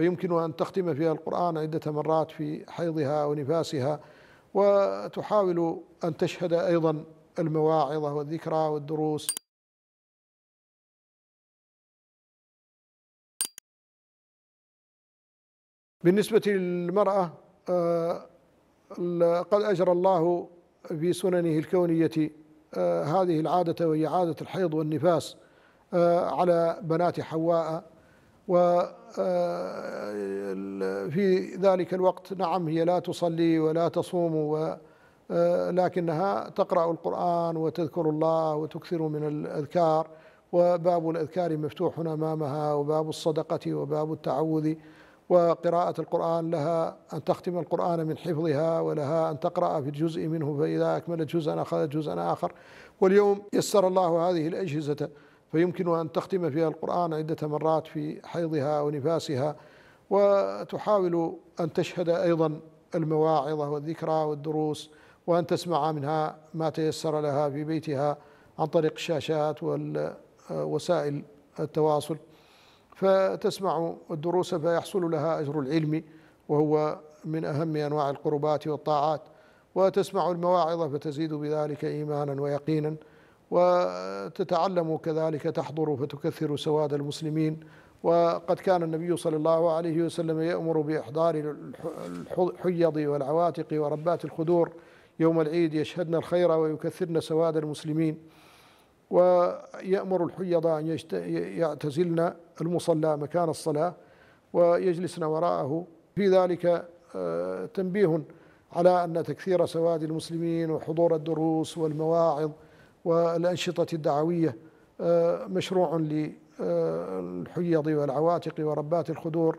فيمكنها أن تختم فيها القرآن عدة مرات في حيضها ونفاسها وتحاول أن تشهد أيضا المواعظ والذكرى والدروس بالنسبة للمرأة آه، قد أجرى الله في سننه الكونية آه، هذه العادة وهي عادة الحيض والنفاس آه، على بنات حواء و آه، في ذلك الوقت نعم هي لا تصلي ولا تصوم و آه، لكنها تقرأ القرآن وتذكر الله وتكثر من الأذكار وباب الأذكار مفتوح أمامها وباب الصدقة وباب التعوذ وقراءة القرآن لها أن تختم القرآن من حفظها ولها أن تقرأ في الجزء منه فإذا أكملت جزءا أخذت جزءا آخر واليوم يسر الله هذه الأجهزة فيمكنها أن تختم فيها القرآن عدة مرات في حيضها ونفاسها وتحاول أن تشهد أيضا المواعظ والذكرى والدروس وأن تسمع منها ما تيسر لها في بيتها عن طريق الشاشات ووسائل التواصل فتسمع الدروس فيحصل لها أجر العلم وهو من أهم أنواع القربات والطاعات وتسمع المواعظ فتزيد بذلك إيمانا ويقينا وتتعلم كذلك تحضر فتكثر سواد المسلمين وقد كان النبي صلى الله عليه وسلم يأمر بإحضار الحيض والعواتق وربات الخدور يوم العيد يشهدن الخير ويكثرن سواد المسلمين ويأمر الحيض أن يعتزلن المصلى مكان الصلاة ويجلسن وراءه في ذلك آه، تنبيه على أن تكثير سواد المسلمين وحضور الدروس والمواعظ والأنشطة الدعوية آه، مشروع للحيض والعواتق وربات الخدور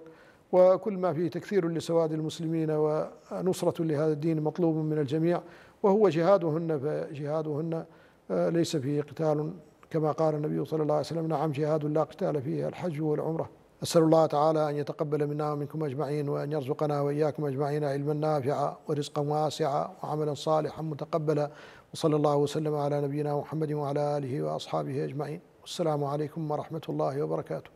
وكل ما فيه تكثير لسواد المسلمين ونصرة لهذا الدين مطلوب من الجميع وهو جهادهن فجهادهن آه، ليس فيه قتال كما قال النبي صلى الله عليه وسلم نعم جهاد لا قتال فيه الحج والعمره أسأل الله تعالى أن يتقبل منا ومنكم أجمعين وأن يرزقنا وإياكم أجمعين علما نافعا ورزقا واسعا وعملا صالحا متقبلا وصلى الله وسلم على نبينا محمد وعلى آله وأصحابه أجمعين والسلام عليكم ورحمة الله وبركاته